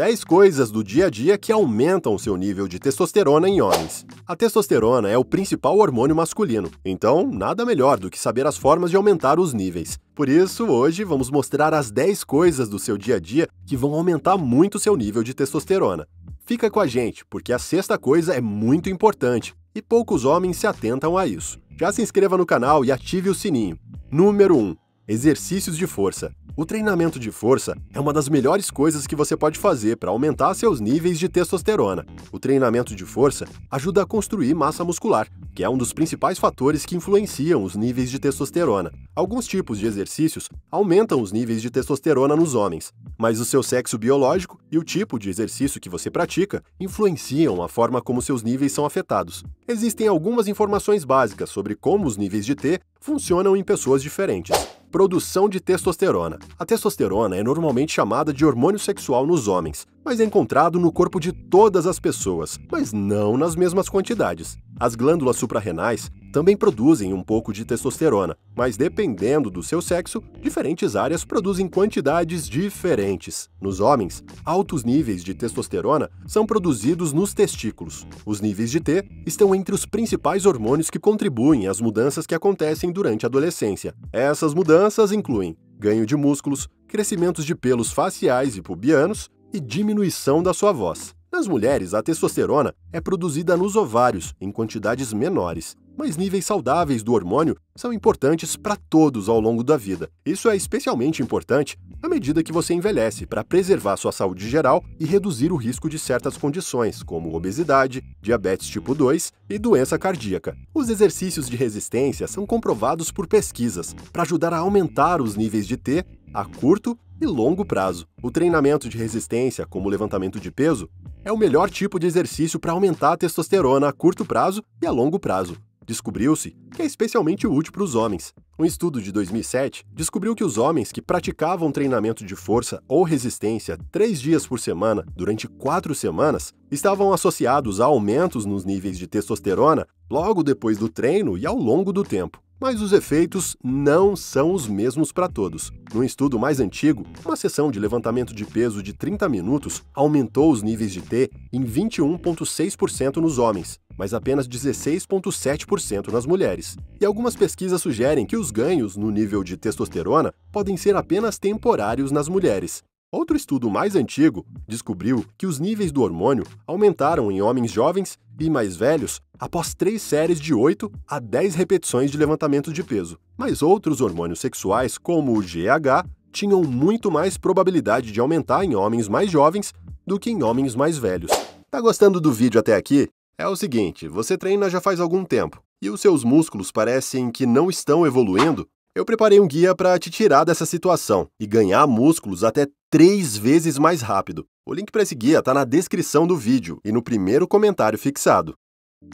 10 coisas do dia a dia que aumentam seu nível de testosterona em homens. A testosterona é o principal hormônio masculino, então nada melhor do que saber as formas de aumentar os níveis. Por isso, hoje vamos mostrar as 10 coisas do seu dia a dia que vão aumentar muito seu nível de testosterona. Fica com a gente, porque a sexta coisa é muito importante e poucos homens se atentam a isso. Já se inscreva no canal e ative o sininho. Número 1 Exercícios de força. O treinamento de força é uma das melhores coisas que você pode fazer para aumentar seus níveis de testosterona. O treinamento de força ajuda a construir massa muscular, que é um dos principais fatores que influenciam os níveis de testosterona. Alguns tipos de exercícios aumentam os níveis de testosterona nos homens, mas o seu sexo biológico e o tipo de exercício que você pratica influenciam a forma como seus níveis são afetados. Existem algumas informações básicas sobre como os níveis de T funcionam em pessoas diferentes produção de testosterona. A testosterona é normalmente chamada de hormônio sexual nos homens, mas é encontrado no corpo de todas as pessoas, mas não nas mesmas quantidades. As glândulas suprarrenais também produzem um pouco de testosterona, mas dependendo do seu sexo, diferentes áreas produzem quantidades diferentes. Nos homens, altos níveis de testosterona são produzidos nos testículos. Os níveis de T estão entre os principais hormônios que contribuem às mudanças que acontecem durante a adolescência. Essas mudanças incluem ganho de músculos, crescimentos de pelos faciais e pubianos e diminuição da sua voz. Nas mulheres, a testosterona é produzida nos ovários, em quantidades menores, mas níveis saudáveis do hormônio são importantes para todos ao longo da vida. Isso é especialmente importante à medida que você envelhece para preservar sua saúde geral e reduzir o risco de certas condições, como obesidade, diabetes tipo 2 e doença cardíaca. Os exercícios de resistência são comprovados por pesquisas para ajudar a aumentar os níveis de T a curto e longo prazo. O treinamento de resistência, como levantamento de peso, é o melhor tipo de exercício para aumentar a testosterona a curto prazo e a longo prazo descobriu-se que é especialmente útil para os homens. Um estudo de 2007 descobriu que os homens que praticavam treinamento de força ou resistência três dias por semana durante quatro semanas estavam associados a aumentos nos níveis de testosterona logo depois do treino e ao longo do tempo. Mas os efeitos não são os mesmos para todos. Num estudo mais antigo, uma sessão de levantamento de peso de 30 minutos aumentou os níveis de T em 21,6% nos homens, mas apenas 16,7% nas mulheres. E algumas pesquisas sugerem que os ganhos no nível de testosterona podem ser apenas temporários nas mulheres, Outro estudo mais antigo descobriu que os níveis do hormônio aumentaram em homens jovens e mais velhos após três séries de 8 a 10 repetições de levantamento de peso. Mas outros hormônios sexuais, como o GH, tinham muito mais probabilidade de aumentar em homens mais jovens do que em homens mais velhos. Tá gostando do vídeo até aqui? É o seguinte, você treina já faz algum tempo e os seus músculos parecem que não estão evoluindo eu preparei um guia para te tirar dessa situação e ganhar músculos até três vezes mais rápido. O link para esse guia está na descrição do vídeo e no primeiro comentário fixado.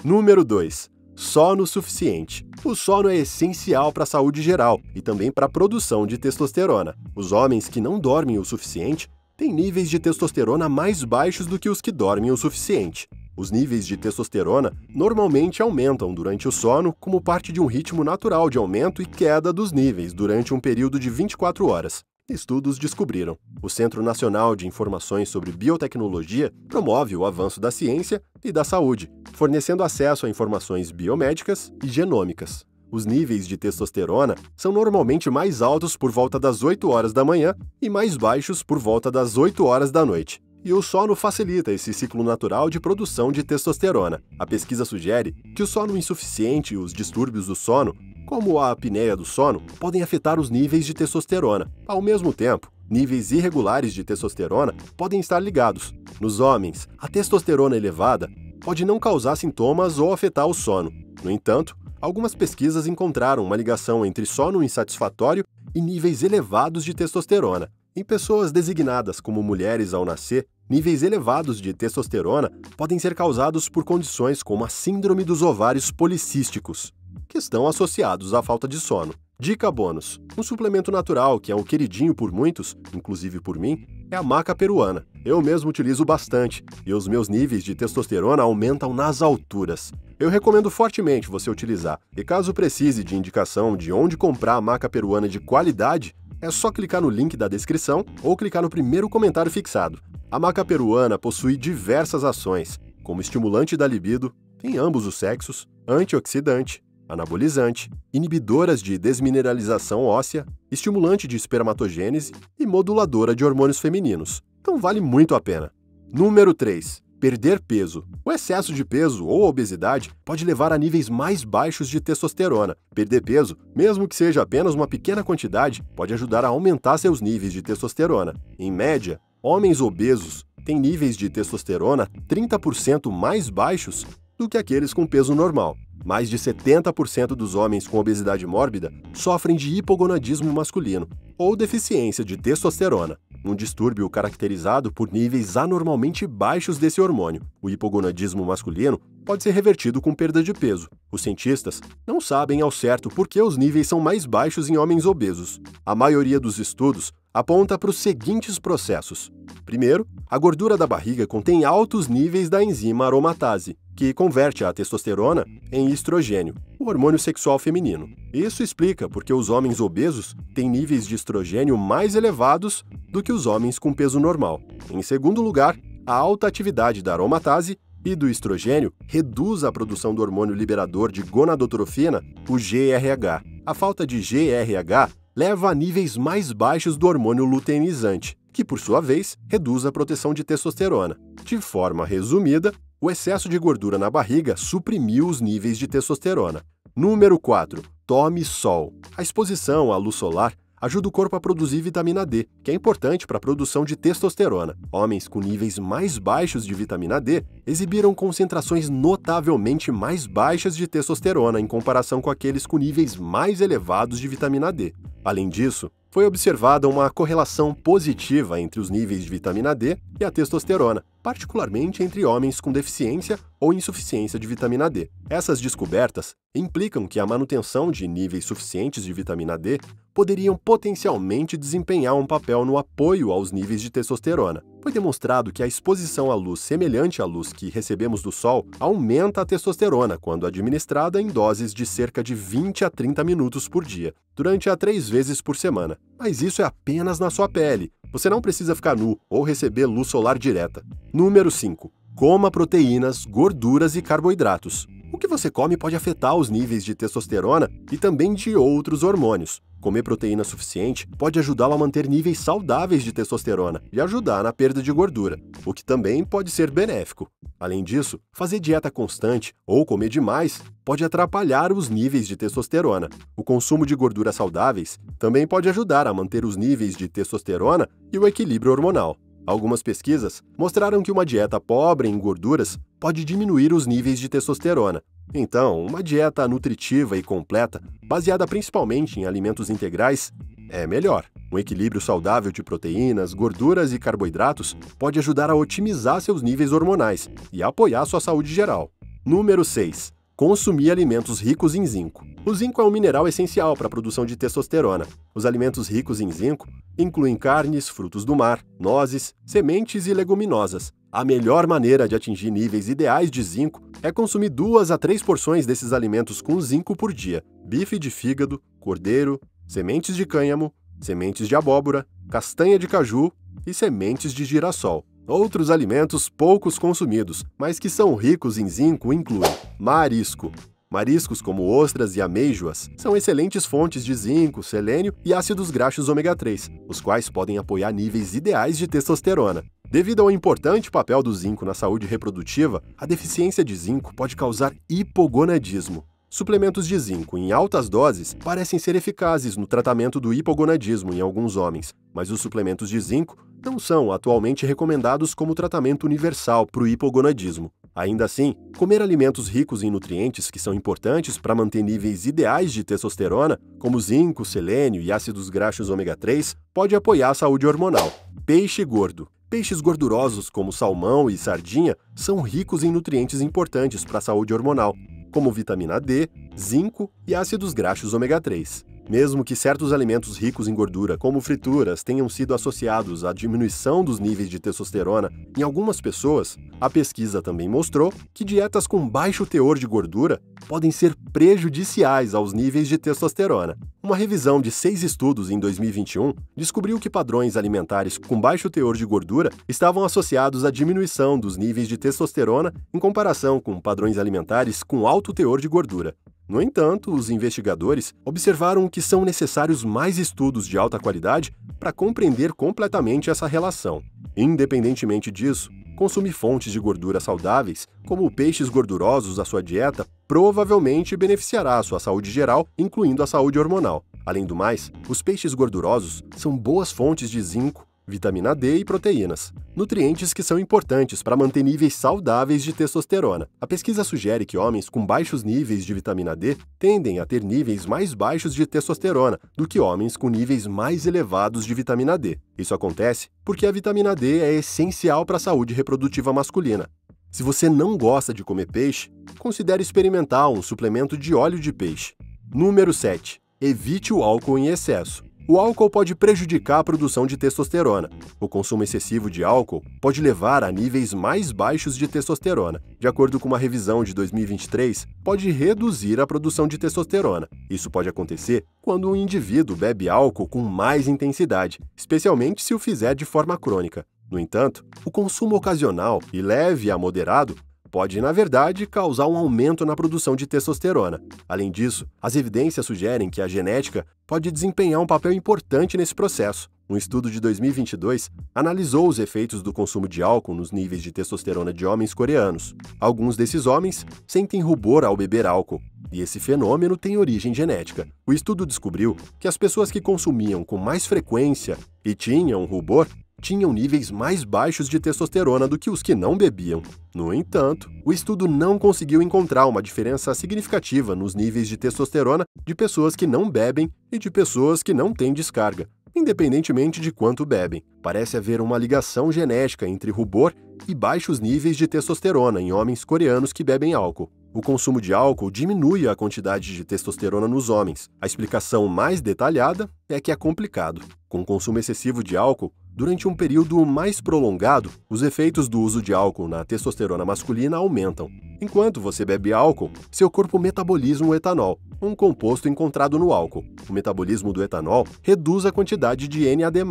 Número 2. Sono suficiente. O sono é essencial para a saúde geral e também para a produção de testosterona. Os homens que não dormem o suficiente têm níveis de testosterona mais baixos do que os que dormem o suficiente. Os níveis de testosterona normalmente aumentam durante o sono como parte de um ritmo natural de aumento e queda dos níveis durante um período de 24 horas. Estudos descobriram. O Centro Nacional de Informações sobre Biotecnologia promove o avanço da ciência e da saúde, fornecendo acesso a informações biomédicas e genômicas. Os níveis de testosterona são normalmente mais altos por volta das 8 horas da manhã e mais baixos por volta das 8 horas da noite e o sono facilita esse ciclo natural de produção de testosterona. A pesquisa sugere que o sono insuficiente e os distúrbios do sono, como a apneia do sono, podem afetar os níveis de testosterona. Ao mesmo tempo, níveis irregulares de testosterona podem estar ligados. Nos homens, a testosterona elevada pode não causar sintomas ou afetar o sono. No entanto, algumas pesquisas encontraram uma ligação entre sono insatisfatório e níveis elevados de testosterona. Em pessoas designadas como mulheres ao nascer, Níveis elevados de testosterona podem ser causados por condições como a síndrome dos ovários policísticos, que estão associados à falta de sono. Dica bônus: um suplemento natural que é o queridinho por muitos, inclusive por mim, é a maca peruana. Eu mesmo utilizo bastante e os meus níveis de testosterona aumentam nas alturas. Eu recomendo fortemente você utilizar. E caso precise de indicação de onde comprar a maca peruana de qualidade, é só clicar no link da descrição ou clicar no primeiro comentário fixado. A maca peruana possui diversas ações, como estimulante da libido, em ambos os sexos, antioxidante, anabolizante, inibidoras de desmineralização óssea, estimulante de espermatogênese e moduladora de hormônios femininos. Então vale muito a pena. Número 3. Perder peso. O excesso de peso ou obesidade pode levar a níveis mais baixos de testosterona. Perder peso, mesmo que seja apenas uma pequena quantidade, pode ajudar a aumentar seus níveis de testosterona. Em média, homens obesos têm níveis de testosterona 30% mais baixos do que aqueles com peso normal. Mais de 70% dos homens com obesidade mórbida sofrem de hipogonadismo masculino ou deficiência de testosterona, um distúrbio caracterizado por níveis anormalmente baixos desse hormônio. O hipogonadismo masculino pode ser revertido com perda de peso. Os cientistas não sabem ao certo por que os níveis são mais baixos em homens obesos. A maioria dos estudos aponta para os seguintes processos. Primeiro, a gordura da barriga contém altos níveis da enzima aromatase, que converte a testosterona em estrogênio, o hormônio sexual feminino. Isso explica porque os homens obesos têm níveis de estrogênio mais elevados do que os homens com peso normal. Em segundo lugar, a alta atividade da aromatase e do estrogênio reduz a produção do hormônio liberador de gonadotrofina, o GRH. A falta de GRH leva a níveis mais baixos do hormônio luteinizante, que por sua vez reduz a proteção de testosterona. De forma resumida, o excesso de gordura na barriga suprimiu os níveis de testosterona. Número 4. Tome sol. A exposição à luz solar ajuda o corpo a produzir vitamina D, que é importante para a produção de testosterona. Homens com níveis mais baixos de vitamina D exibiram concentrações notavelmente mais baixas de testosterona em comparação com aqueles com níveis mais elevados de vitamina D. Além disso, foi observada uma correlação positiva entre os níveis de vitamina D e a testosterona, particularmente entre homens com deficiência ou insuficiência de vitamina D. Essas descobertas implicam que a manutenção de níveis suficientes de vitamina D poderiam potencialmente desempenhar um papel no apoio aos níveis de testosterona. Foi demonstrado que a exposição à luz semelhante à luz que recebemos do sol aumenta a testosterona quando administrada em doses de cerca de 20 a 30 minutos por dia, durante a três vezes por semana. Mas isso é apenas na sua pele. Você não precisa ficar nu ou receber luz solar direta. Número 5. Coma proteínas, gorduras e carboidratos. O que você come pode afetar os níveis de testosterona e também de outros hormônios. Comer proteína suficiente pode ajudá-lo a manter níveis saudáveis de testosterona e ajudar na perda de gordura, o que também pode ser benéfico. Além disso, fazer dieta constante ou comer demais pode atrapalhar os níveis de testosterona. O consumo de gorduras saudáveis também pode ajudar a manter os níveis de testosterona e o equilíbrio hormonal. Algumas pesquisas mostraram que uma dieta pobre em gorduras pode diminuir os níveis de testosterona. Então, uma dieta nutritiva e completa, baseada principalmente em alimentos integrais, é melhor. Um equilíbrio saudável de proteínas, gorduras e carboidratos pode ajudar a otimizar seus níveis hormonais e apoiar sua saúde geral. Número 6. Consumir alimentos ricos em zinco. O zinco é um mineral essencial para a produção de testosterona. Os alimentos ricos em zinco incluem carnes, frutos do mar, nozes, sementes e leguminosas. A melhor maneira de atingir níveis ideais de zinco é consumir duas a três porções desses alimentos com zinco por dia: bife de fígado, cordeiro, sementes de cânhamo, sementes de abóbora, castanha de caju e sementes de girassol. Outros alimentos poucos consumidos, mas que são ricos em zinco incluem marisco, Mariscos como ostras e amêijoas são excelentes fontes de zinco, selênio e ácidos graxos ômega 3, os quais podem apoiar níveis ideais de testosterona. Devido ao importante papel do zinco na saúde reprodutiva, a deficiência de zinco pode causar hipogonadismo. Suplementos de zinco em altas doses parecem ser eficazes no tratamento do hipogonadismo em alguns homens, mas os suplementos de zinco não são atualmente recomendados como tratamento universal para o hipogonadismo. Ainda assim, comer alimentos ricos em nutrientes que são importantes para manter níveis ideais de testosterona, como zinco, selênio e ácidos graxos ômega 3, pode apoiar a saúde hormonal. Peixe gordo. Peixes gordurosos como salmão e sardinha são ricos em nutrientes importantes para a saúde hormonal, como vitamina D, zinco e ácidos graxos ômega 3. Mesmo que certos alimentos ricos em gordura, como frituras, tenham sido associados à diminuição dos níveis de testosterona em algumas pessoas, a pesquisa também mostrou que dietas com baixo teor de gordura podem ser prejudiciais aos níveis de testosterona. Uma revisão de seis estudos em 2021 descobriu que padrões alimentares com baixo teor de gordura estavam associados à diminuição dos níveis de testosterona em comparação com padrões alimentares com alto teor de gordura. No entanto, os investigadores observaram que são necessários mais estudos de alta qualidade para compreender completamente essa relação. Independentemente disso, consumir fontes de gordura saudáveis, como peixes gordurosos à sua dieta, provavelmente beneficiará a sua saúde geral, incluindo a saúde hormonal. Além do mais, os peixes gordurosos são boas fontes de zinco, vitamina D e proteínas, nutrientes que são importantes para manter níveis saudáveis de testosterona. A pesquisa sugere que homens com baixos níveis de vitamina D tendem a ter níveis mais baixos de testosterona do que homens com níveis mais elevados de vitamina D. Isso acontece porque a vitamina D é essencial para a saúde reprodutiva masculina. Se você não gosta de comer peixe, considere experimentar um suplemento de óleo de peixe. Número 7. Evite o álcool em excesso. O álcool pode prejudicar a produção de testosterona. O consumo excessivo de álcool pode levar a níveis mais baixos de testosterona. De acordo com uma revisão de 2023, pode reduzir a produção de testosterona. Isso pode acontecer quando um indivíduo bebe álcool com mais intensidade, especialmente se o fizer de forma crônica. No entanto, o consumo ocasional e leve a moderado pode, na verdade, causar um aumento na produção de testosterona. Além disso, as evidências sugerem que a genética pode desempenhar um papel importante nesse processo. Um estudo de 2022 analisou os efeitos do consumo de álcool nos níveis de testosterona de homens coreanos. Alguns desses homens sentem rubor ao beber álcool, e esse fenômeno tem origem genética. O estudo descobriu que as pessoas que consumiam com mais frequência e tinham rubor tinham níveis mais baixos de testosterona do que os que não bebiam. No entanto, o estudo não conseguiu encontrar uma diferença significativa nos níveis de testosterona de pessoas que não bebem e de pessoas que não têm descarga, independentemente de quanto bebem. Parece haver uma ligação genética entre rubor e baixos níveis de testosterona em homens coreanos que bebem álcool. O consumo de álcool diminui a quantidade de testosterona nos homens. A explicação mais detalhada é que é complicado. Com o consumo excessivo de álcool, Durante um período mais prolongado, os efeitos do uso de álcool na testosterona masculina aumentam. Enquanto você bebe álcool, seu corpo metaboliza o etanol, um composto encontrado no álcool. O metabolismo do etanol reduz a quantidade de NAD+,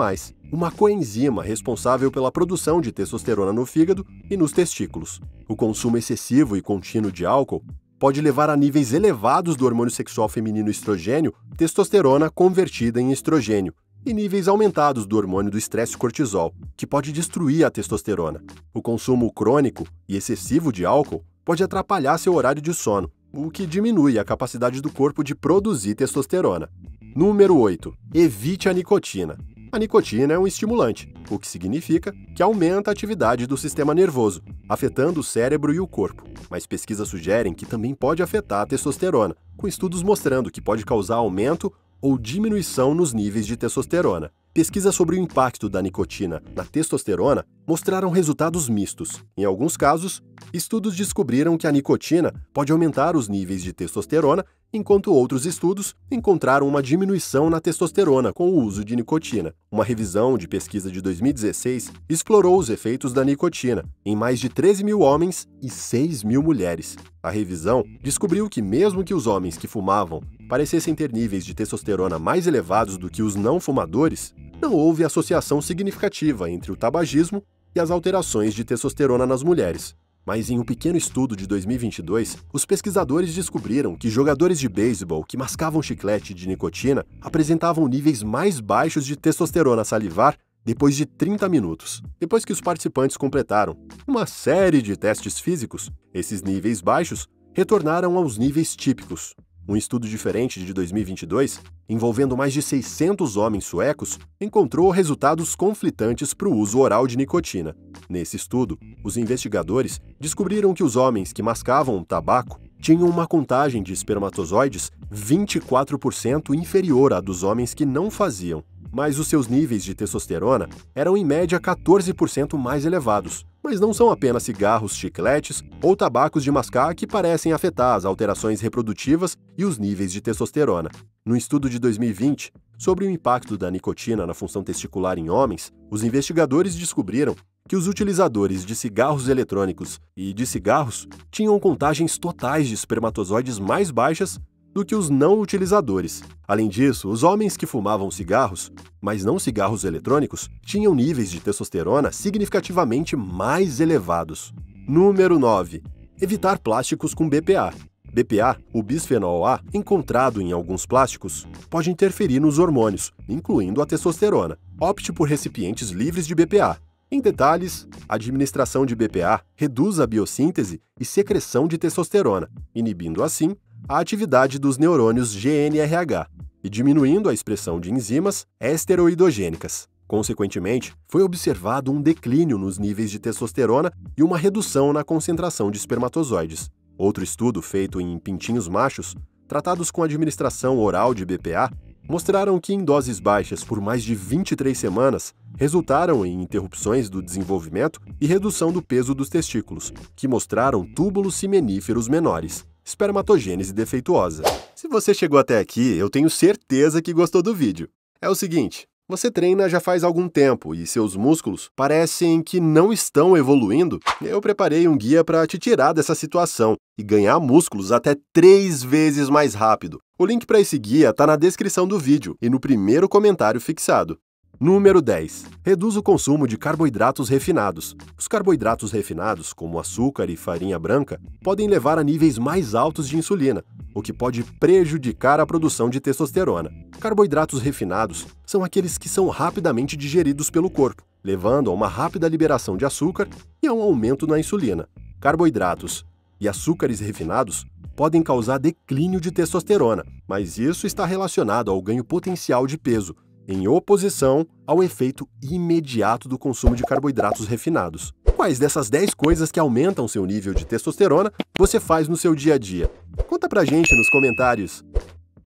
uma coenzima responsável pela produção de testosterona no fígado e nos testículos. O consumo excessivo e contínuo de álcool pode levar a níveis elevados do hormônio sexual feminino estrogênio, testosterona convertida em estrogênio, e níveis aumentados do hormônio do estresse cortisol, que pode destruir a testosterona. O consumo crônico e excessivo de álcool pode atrapalhar seu horário de sono, o que diminui a capacidade do corpo de produzir testosterona. Número 8. Evite a nicotina. A nicotina é um estimulante, o que significa que aumenta a atividade do sistema nervoso, afetando o cérebro e o corpo. Mas pesquisas sugerem que também pode afetar a testosterona, com estudos mostrando que pode causar aumento ou diminuição nos níveis de testosterona. Pesquisas sobre o impacto da nicotina na testosterona mostraram resultados mistos. Em alguns casos, estudos descobriram que a nicotina pode aumentar os níveis de testosterona enquanto outros estudos encontraram uma diminuição na testosterona com o uso de nicotina. Uma revisão de pesquisa de 2016 explorou os efeitos da nicotina em mais de 13 mil homens e 6 mil mulheres. A revisão descobriu que, mesmo que os homens que fumavam parecessem ter níveis de testosterona mais elevados do que os não fumadores, não houve associação significativa entre o tabagismo e as alterações de testosterona nas mulheres. Mas em um pequeno estudo de 2022, os pesquisadores descobriram que jogadores de beisebol que mascavam chiclete de nicotina apresentavam níveis mais baixos de testosterona salivar depois de 30 minutos. Depois que os participantes completaram uma série de testes físicos, esses níveis baixos retornaram aos níveis típicos, um estudo diferente de 2022, envolvendo mais de 600 homens suecos, encontrou resultados conflitantes para o uso oral de nicotina. Nesse estudo, os investigadores descobriram que os homens que mascavam tabaco tinham uma contagem de espermatozoides 24% inferior à dos homens que não faziam, mas os seus níveis de testosterona eram em média 14% mais elevados. Mas não são apenas cigarros, chicletes ou tabacos de mascar que parecem afetar as alterações reprodutivas e os níveis de testosterona. No estudo de 2020, sobre o impacto da nicotina na função testicular em homens, os investigadores descobriram que os utilizadores de cigarros eletrônicos e de cigarros tinham contagens totais de espermatozoides mais baixas do que os não utilizadores. Além disso, os homens que fumavam cigarros, mas não cigarros eletrônicos, tinham níveis de testosterona significativamente mais elevados. Número 9. Evitar plásticos com BPA. BPA, o bisfenol A, encontrado em alguns plásticos, pode interferir nos hormônios, incluindo a testosterona. Opte por recipientes livres de BPA. Em detalhes, a administração de BPA reduz a biossíntese e secreção de testosterona, inibindo assim a atividade dos neurônios GNRH e diminuindo a expressão de enzimas esteroidogênicas. Consequentemente, foi observado um declínio nos níveis de testosterona e uma redução na concentração de espermatozoides. Outro estudo feito em pintinhos machos, tratados com administração oral de BPA, mostraram que em doses baixas por mais de 23 semanas resultaram em interrupções do desenvolvimento e redução do peso dos testículos, que mostraram túbulos semeníferos menores espermatogênese defeituosa. Se você chegou até aqui, eu tenho certeza que gostou do vídeo. É o seguinte, você treina já faz algum tempo e seus músculos parecem que não estão evoluindo? Eu preparei um guia para te tirar dessa situação e ganhar músculos até três vezes mais rápido. O link para esse guia está na descrição do vídeo e no primeiro comentário fixado. Número 10. Reduz o consumo de carboidratos refinados. Os carboidratos refinados, como açúcar e farinha branca, podem levar a níveis mais altos de insulina, o que pode prejudicar a produção de testosterona. Carboidratos refinados são aqueles que são rapidamente digeridos pelo corpo, levando a uma rápida liberação de açúcar e a um aumento na insulina. Carboidratos e açúcares refinados podem causar declínio de testosterona, mas isso está relacionado ao ganho potencial de peso, em oposição ao efeito imediato do consumo de carboidratos refinados. Quais dessas 10 coisas que aumentam seu nível de testosterona você faz no seu dia a dia? Conta pra gente nos comentários!